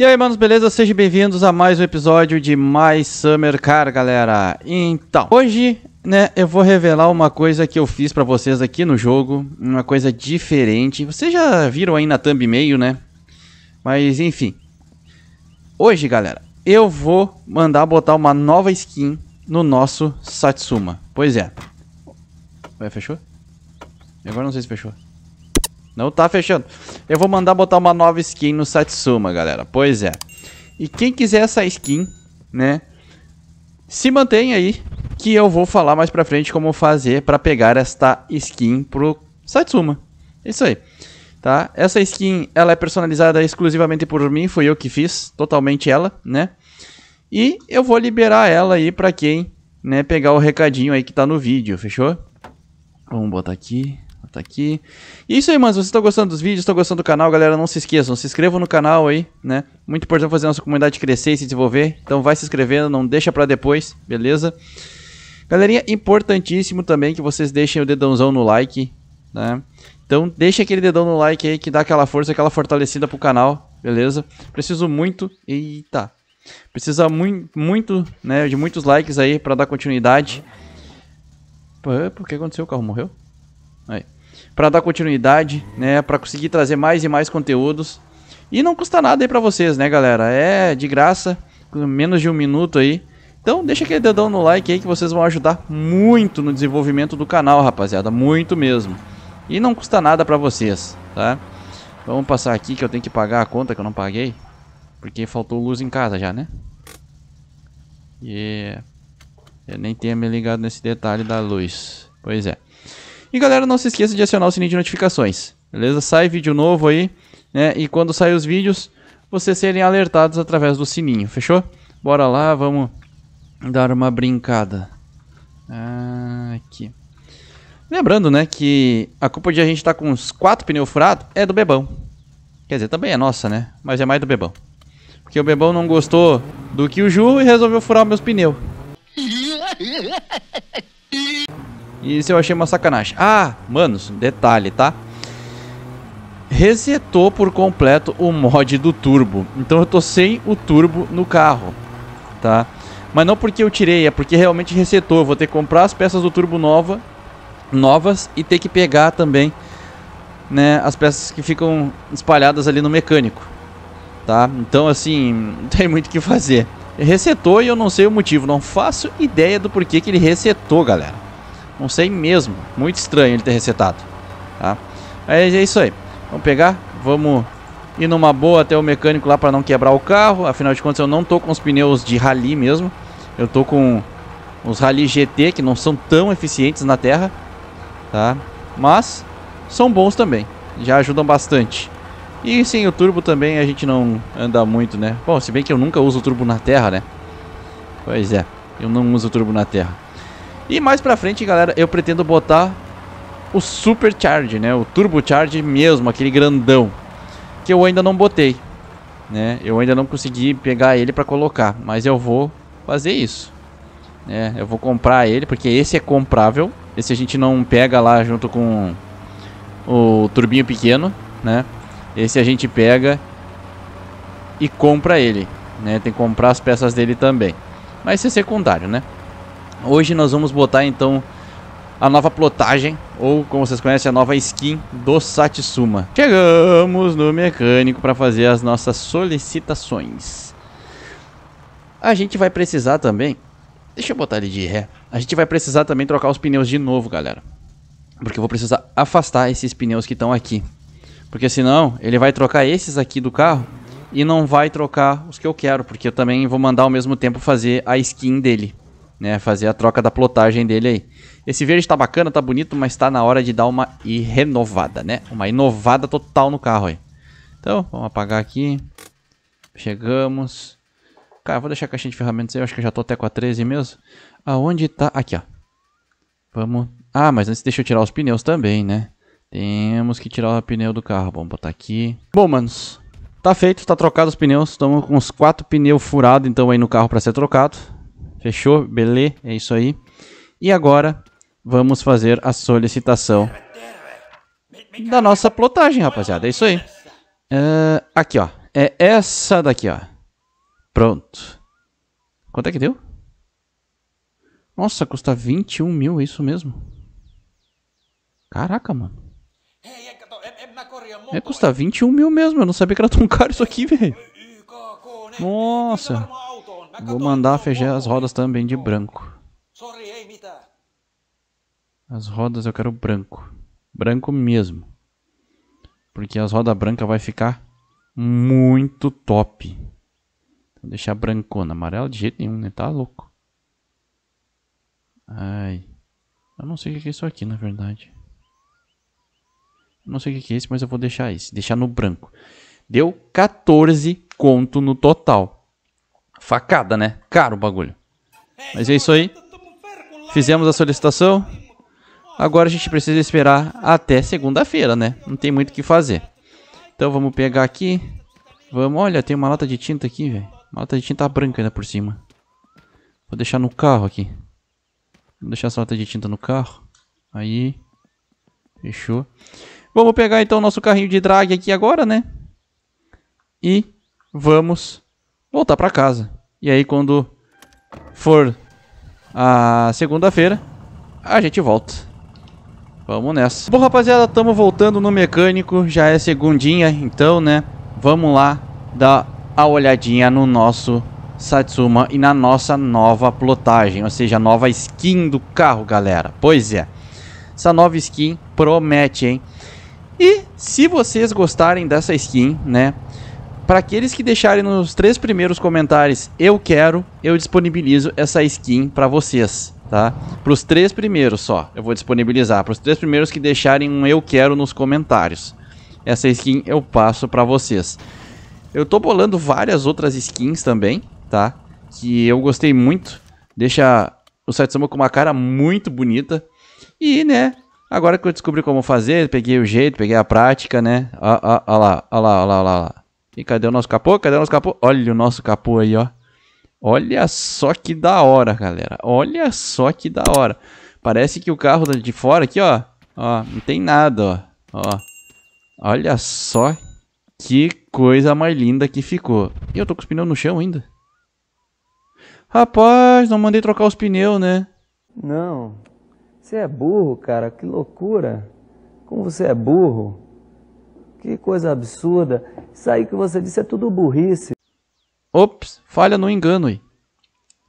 E aí, manos, beleza? Sejam bem-vindos a mais um episódio de My Summer Car, galera. Então, hoje, né, eu vou revelar uma coisa que eu fiz para vocês aqui no jogo, uma coisa diferente. Vocês já viram aí na thumb meio, né? Mas, enfim. Hoje, galera, eu vou mandar botar uma nova skin no nosso Satsuma. Pois é. Ué, fechou? Agora não sei se fechou. Não tá fechando. Eu vou mandar botar uma nova skin no Satsuma, galera. Pois é. E quem quiser essa skin, né? Se mantém aí, que eu vou falar mais pra frente como fazer pra pegar esta skin pro Satsuma. Isso aí. Tá? Essa skin, ela é personalizada exclusivamente por mim, fui eu que fiz, totalmente ela, né? E eu vou liberar ela aí pra quem, né, pegar o recadinho aí que tá no vídeo, fechou? Vamos botar aqui tá aqui. E é isso aí, mano. Se vocês estão gostando dos vídeos, estão gostando do canal, galera, não se esqueçam. Se inscrevam no canal aí, né? Muito importante fazer a nossa comunidade crescer e se desenvolver. Então vai se inscrevendo, não deixa pra depois, beleza? Galerinha, importantíssimo também que vocês deixem o dedãozão no like, né? Então deixa aquele dedão no like aí que dá aquela força, aquela fortalecida pro canal, beleza? Preciso muito... Eita! Precisa mu muito, né, de muitos likes aí pra dar continuidade. Pô, o que aconteceu? O carro morreu? Aí para dar continuidade, né, para conseguir trazer mais e mais conteúdos. E não custa nada aí para vocês, né, galera? É de graça, menos de um minuto aí. Então deixa aquele dedão no like aí que vocês vão ajudar muito no desenvolvimento do canal, rapaziada, muito mesmo. E não custa nada para vocês, tá? Vamos passar aqui que eu tenho que pagar a conta que eu não paguei, porque faltou luz em casa já, né? E yeah. eu nem tinha me ligado nesse detalhe da luz. Pois é. E galera, não se esqueça de acionar o sininho de notificações, beleza? Sai vídeo novo aí, né? E quando saem os vídeos, vocês serem alertados através do sininho, fechou? Bora lá, vamos dar uma brincada. Ah, aqui. Lembrando, né, que a culpa de a gente estar tá com uns quatro pneus furados é do Bebão. Quer dizer, também é nossa, né? Mas é mais do Bebão. Porque o Bebão não gostou do que o Ju e resolveu furar meus pneus. E isso eu achei uma sacanagem. Ah, manos, é detalhe, tá? Resetou por completo o mod do turbo. Então eu tô sem o turbo no carro, tá? Mas não porque eu tirei, é porque realmente resetou. Eu vou ter que comprar as peças do turbo nova, novas e ter que pegar também né, as peças que ficam espalhadas ali no mecânico. Tá? Então assim, não tem muito o que fazer. Resetou e eu não sei o motivo, não faço ideia do porquê que ele resetou, galera. Não sei mesmo. Muito estranho ele ter resetado. Tá? Mas é isso aí. Vamos pegar. Vamos ir numa boa até o mecânico lá para não quebrar o carro. Afinal de contas, eu não tô com os pneus de rally mesmo. Eu tô com os rally GT, que não são tão eficientes na terra. Tá? Mas são bons também. Já ajudam bastante. E sem o turbo também a gente não anda muito, né? Bom, se bem que eu nunca uso o turbo na terra, né? Pois é, eu não uso o turbo na terra. E mais pra frente, galera, eu pretendo botar o Super Charge, né? O Turbo Charge mesmo, aquele grandão. Que eu ainda não botei, né? Eu ainda não consegui pegar ele pra colocar, mas eu vou fazer isso. Né? Eu vou comprar ele, porque esse é comprável. Esse a gente não pega lá junto com o turbinho pequeno, né? Esse a gente pega e compra ele, né? Tem que comprar as peças dele também. Mas esse é secundário, né? Hoje nós vamos botar então a nova plotagem, ou como vocês conhecem, a nova skin do Satsuma. Chegamos no mecânico para fazer as nossas solicitações. A gente vai precisar também... Deixa eu botar ele de ré. A gente vai precisar também trocar os pneus de novo, galera. Porque eu vou precisar afastar esses pneus que estão aqui. Porque senão ele vai trocar esses aqui do carro e não vai trocar os que eu quero. Porque eu também vou mandar ao mesmo tempo fazer a skin dele né, fazer a troca da plotagem dele aí. Esse verde tá bacana, tá bonito, mas tá na hora de dar uma renovada, né? Uma inovada total no carro aí. Então, vamos apagar aqui. Chegamos. Cara, vou deixar a caixinha de ferramentas aí, eu acho que eu já tô até com a 13 mesmo. Aonde tá? Aqui, ó. Vamos... Ah, mas antes deixa eu tirar os pneus também, né? Temos que tirar o pneu do carro. Vamos botar aqui. Bom, manos, tá feito, tá trocado os pneus. Estamos com uns quatro pneus furados, então, aí no carro para ser trocado. Fechou? Beleza? É isso aí. E agora vamos fazer a solicitação da nossa plotagem, rapaziada. É isso aí. Uh, aqui, ó. É essa daqui, ó. Pronto. Quanto é que deu? Nossa, custa 21 mil, é isso mesmo? Caraca, mano. É, custa 21 mil mesmo. Eu não sabia que era tão caro isso aqui, velho. Nossa. Vou mandar fechar as rodas também de branco. Tá. As rodas eu quero branco. Branco mesmo. Porque as rodas brancas vai ficar muito top. Vou deixar brancona. Amarelo de jeito nenhum, né? Tá louco. Ai. Eu não sei o que é isso aqui, na verdade. Eu não sei o que é esse, mas eu vou deixar esse. Deixar no branco. Deu 14 conto no total. Facada, né? Caro o bagulho. Mas é isso aí. Fizemos a solicitação. Agora a gente precisa esperar até segunda-feira, né? Não tem muito o que fazer. Então vamos pegar aqui. Vamos, olha, tem uma lata de tinta aqui, velho. Uma lata de tinta branca ainda por cima. Vou deixar no carro aqui. Vou deixar essa lata de tinta no carro. Aí. Fechou. Vamos pegar então o nosso carrinho de drag aqui agora, né? E vamos voltar para casa. E aí quando for a segunda-feira, a gente volta. Vamos nessa. Bom, rapaziada, estamos voltando no mecânico. Já é segundinha, então, né? Vamos lá dar a olhadinha no nosso Satsuma e na nossa nova plotagem, ou seja, a nova skin do carro, galera. Pois é, essa nova skin promete, hein? E se vocês gostarem dessa skin, né? Para aqueles que deixarem nos três primeiros comentários eu quero, eu disponibilizo essa skin para vocês, tá? Para os três primeiros só, eu vou disponibilizar. Para os três primeiros que deixarem um eu quero nos comentários. Essa skin eu passo para vocês. Eu tô bolando várias outras skins também, tá? Que eu gostei muito. Deixa o Satsuma com uma cara muito bonita. E, né, agora que eu descobri como fazer, peguei o jeito, peguei a prática, né? Olha ah, ah, ah lá, olha lá, olha lá, olha lá. E cadê o nosso capô? Cadê o nosso capô? Olha o nosso capô aí, ó. Olha só que da hora, galera. Olha só que da hora. Parece que o carro de fora aqui, ó. Ó, não tem nada, ó. Ó. Olha só que coisa mais linda que ficou. E eu tô com os pneus no chão ainda. Rapaz, não mandei trocar os pneus, né? Não. Você é burro, cara. Que loucura. Como você é burro. Que coisa absurda. Isso aí que você disse é tudo burrice. Ops, falha no engano aí.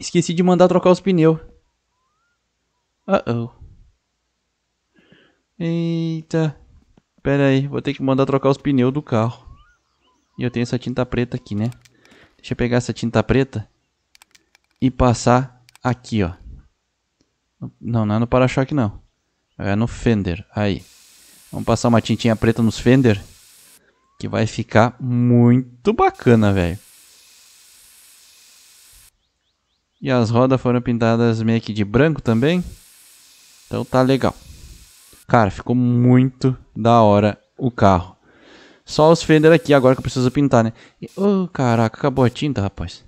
Esqueci de mandar trocar os pneus. Uh-oh. Eita. Pera aí, vou ter que mandar trocar os pneus do carro. E eu tenho essa tinta preta aqui, né? Deixa eu pegar essa tinta preta e passar aqui, ó. Não, não é no para-choque não. É no fender. Aí. Vamos passar uma tintinha preta nos fender. Que vai ficar muito bacana, velho. E as rodas foram pintadas meio que de branco também. Então tá legal. Cara, ficou muito da hora o carro. Só os fender aqui agora que eu preciso pintar, né? oh, caraca, acabou a tinta, rapaz.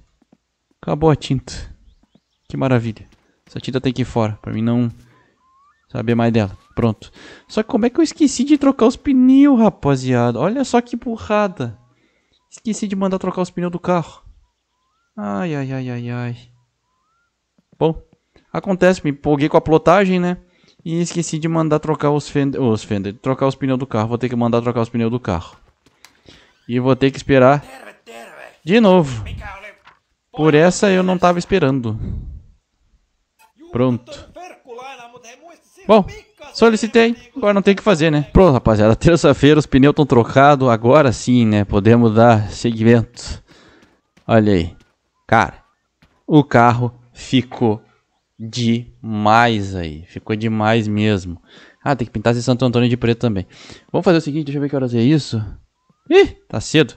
Acabou a tinta. Que maravilha. Essa tinta tem que ir fora, pra mim não saber mais dela. Pronto. Só que como é que eu esqueci de trocar os pneus, rapaziada? Olha só que burrada. Esqueci de mandar trocar os pneus do carro. Ai, ai, ai, ai, ai. Bom, acontece, me empolguei com a plotagem, né? E esqueci de mandar trocar os fender, os fender, trocar os pneus do carro. Vou ter que mandar trocar os pneus do carro. E vou ter que esperar de novo. Por essa eu não tava esperando. Pronto. Bom, Solicitei, agora não tem o que fazer, né? Pronto, rapaziada, terça-feira os pneus estão trocados, agora sim, né? Podemos dar seguimento. Olha aí. Cara, o carro ficou demais aí. Ficou demais mesmo. Ah, tem que pintar esse Santo Antônio de preto também. Vamos fazer o seguinte, deixa eu ver que horas é isso. Ih, tá cedo.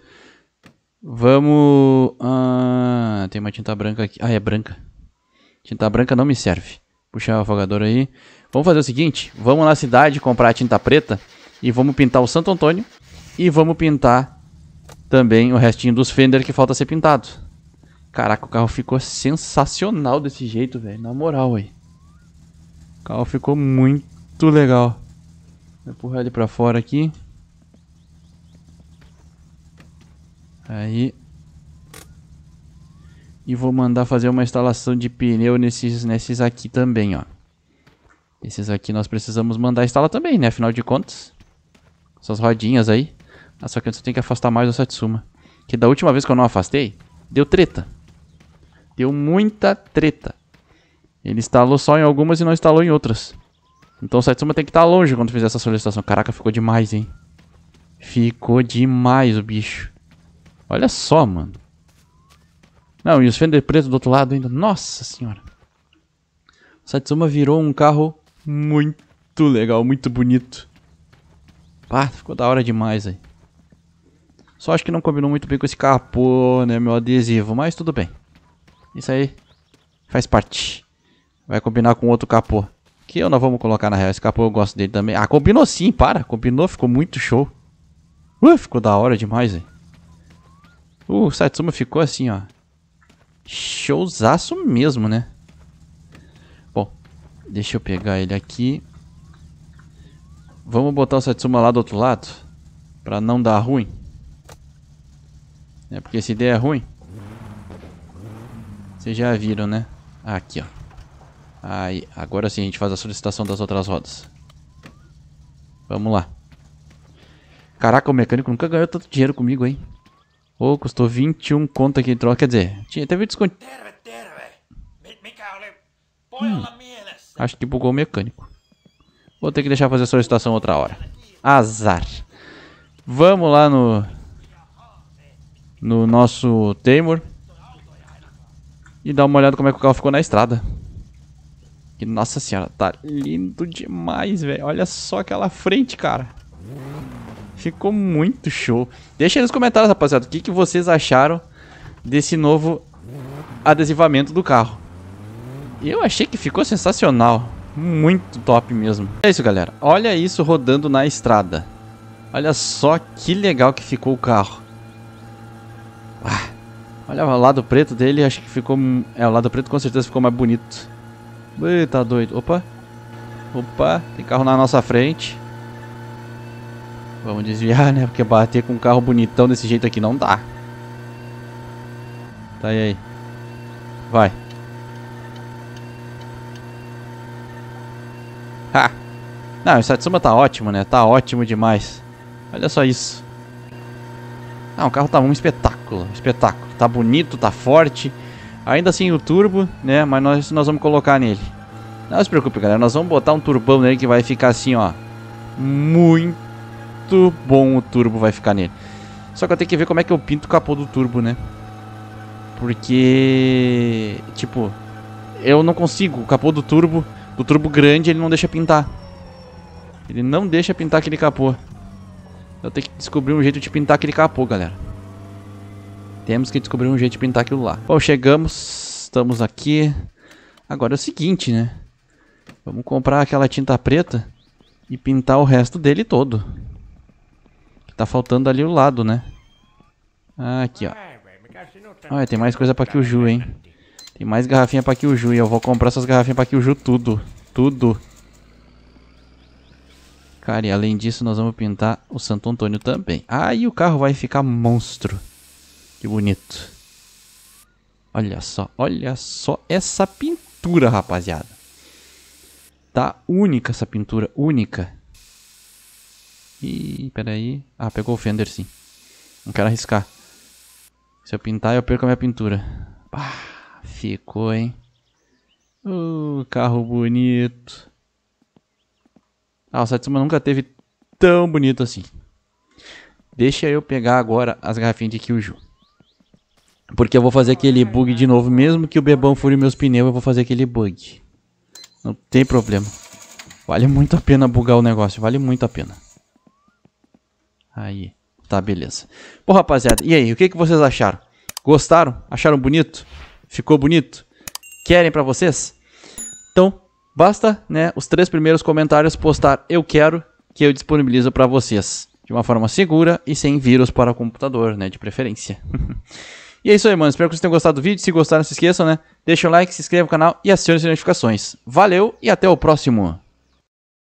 Vamos... Ah, tem uma tinta branca aqui. Ah, é branca. Tinta branca não me serve. Puxar o afogador aí. Vamos fazer o seguinte: vamos na cidade comprar tinta preta e vamos pintar o Santo Antônio e vamos pintar também o restinho dos fender que falta ser pintado. Caraca, o carro ficou sensacional desse jeito, velho. Na moral, aí. O carro ficou muito legal. Vou empurrar ele pra fora aqui. Aí. E vou mandar fazer uma instalação de pneu nesses, nesses aqui também, ó. Esses aqui nós precisamos mandar instalar também, né? Afinal de contas. Essas rodinhas aí. Ah, só que antes eu tenho que afastar mais o Satsuma. Que da última vez que eu não afastei, deu treta. Deu muita treta. Ele instalou só em algumas e não instalou em outras. Então o Satsuma tem que estar tá longe quando fizer essa solicitação. Caraca, ficou demais, hein? Ficou demais o bicho. Olha só, mano. Não, e os fender preto do outro lado ainda. Nossa senhora. O Satsuma virou um carro muito legal, muito bonito. Ah, ficou da hora demais aí. Só acho que não combinou muito bem com esse capô, né, meu adesivo, mas tudo bem. Isso aí faz parte. Vai combinar com outro capô. Que eu não vamos colocar na real, esse capô eu gosto dele também. Ah, combinou sim, para, combinou, ficou muito show. Uh, ficou da hora demais, aí. Uh, o Satsuma ficou assim, ó. Showzaço mesmo, né? Deixa eu pegar ele aqui. Vamos botar o Satsuma lá do outro lado. Pra não dar ruim. É porque se der é ruim. Vocês já viram, né? Ah, aqui, ó. Aí, agora sim a gente faz a solicitação das outras rodas. Vamos lá. Caraca, o mecânico nunca ganhou tanto dinheiro comigo, hein? Ô, oh, custou 21 conta aqui em troca. Quer dizer, tinha, até teve desconto. minha. Acho que bugou o mecânico. Vou ter que deixar fazer a solicitação outra hora. Azar. Vamos lá no... No nosso Tamer. E dar uma olhada como é que o carro ficou na estrada. nossa senhora, tá lindo demais, velho. Olha só aquela frente, cara. Ficou muito show. Deixa aí nos comentários, rapaziada, o que, que vocês acharam desse novo adesivamento do carro. Eu achei que ficou sensacional. Muito top mesmo. É isso, galera. Olha isso rodando na estrada. Olha só que legal que ficou o carro. Ah, olha o lado preto dele, acho que ficou... É, o lado preto com certeza ficou mais bonito. Eita, tá doido. Opa. Opa, tem carro na nossa frente. Vamos desviar, né? Porque bater com um carro bonitão desse jeito aqui não dá. Tá aí. Vai. Não, o Satsuma tá ótimo, né? Tá ótimo demais. Olha só isso. Ah, o carro tá um espetáculo, espetáculo. Tá bonito, tá forte. Ainda assim o turbo, né? Mas nós, nós vamos colocar nele. Não se preocupe, galera. Nós vamos botar um turbão nele que vai ficar assim, ó. Muito bom o turbo vai ficar nele. Só que eu tenho que ver como é que eu pinto o capô do turbo, né? Porque... Tipo... Eu não consigo. O capô do turbo... Do turbo grande, ele não deixa pintar. Ele não deixa pintar aquele capô. Eu tenho que descobrir um jeito de pintar aquele capô, galera. Temos que descobrir um jeito de pintar aquilo lá. Bom, chegamos. Estamos aqui. Agora é o seguinte, né? Vamos comprar aquela tinta preta e pintar o resto dele todo. Tá faltando ali o lado, né? Ah, aqui, ó. Olha, tem mais coisa pra Kyuju, hein? Tem mais garrafinha pra Kyuju e eu vou comprar essas garrafinhas pra Kyuju tudo. Tudo cara. E além disso, nós vamos pintar o Santo Antônio também. Aí ah, o carro vai ficar monstro. Que bonito. Olha só, olha só essa pintura, rapaziada. Tá única essa pintura, única. Ih, peraí. Ah, pegou o fender sim. Não quero arriscar. Se eu pintar, eu perco a minha pintura. Ah, ficou, hein? Uh, carro bonito. Ah, o Satsuma nunca teve tão bonito assim. Deixa eu pegar agora as garrafinhas de Kyuju. Porque eu vou fazer aquele bug de novo. Mesmo que o bebão fure meus pneus, eu vou fazer aquele bug. Não tem problema. Vale muito a pena bugar o negócio. Vale muito a pena. Aí. Tá, beleza. Bom, rapaziada. E aí, o que, que vocês acharam? Gostaram? Acharam bonito? Ficou bonito? Querem pra vocês? Basta, né, os três primeiros comentários postar eu quero que eu disponibilizo para vocês, de uma forma segura e sem vírus para o computador, né, de preferência. e é isso aí, mano. Espero que vocês tenham gostado do vídeo. Se gostaram, não se esqueçam, né? Deixa o like, se inscreva no canal e acione as notificações. Valeu e até o próximo.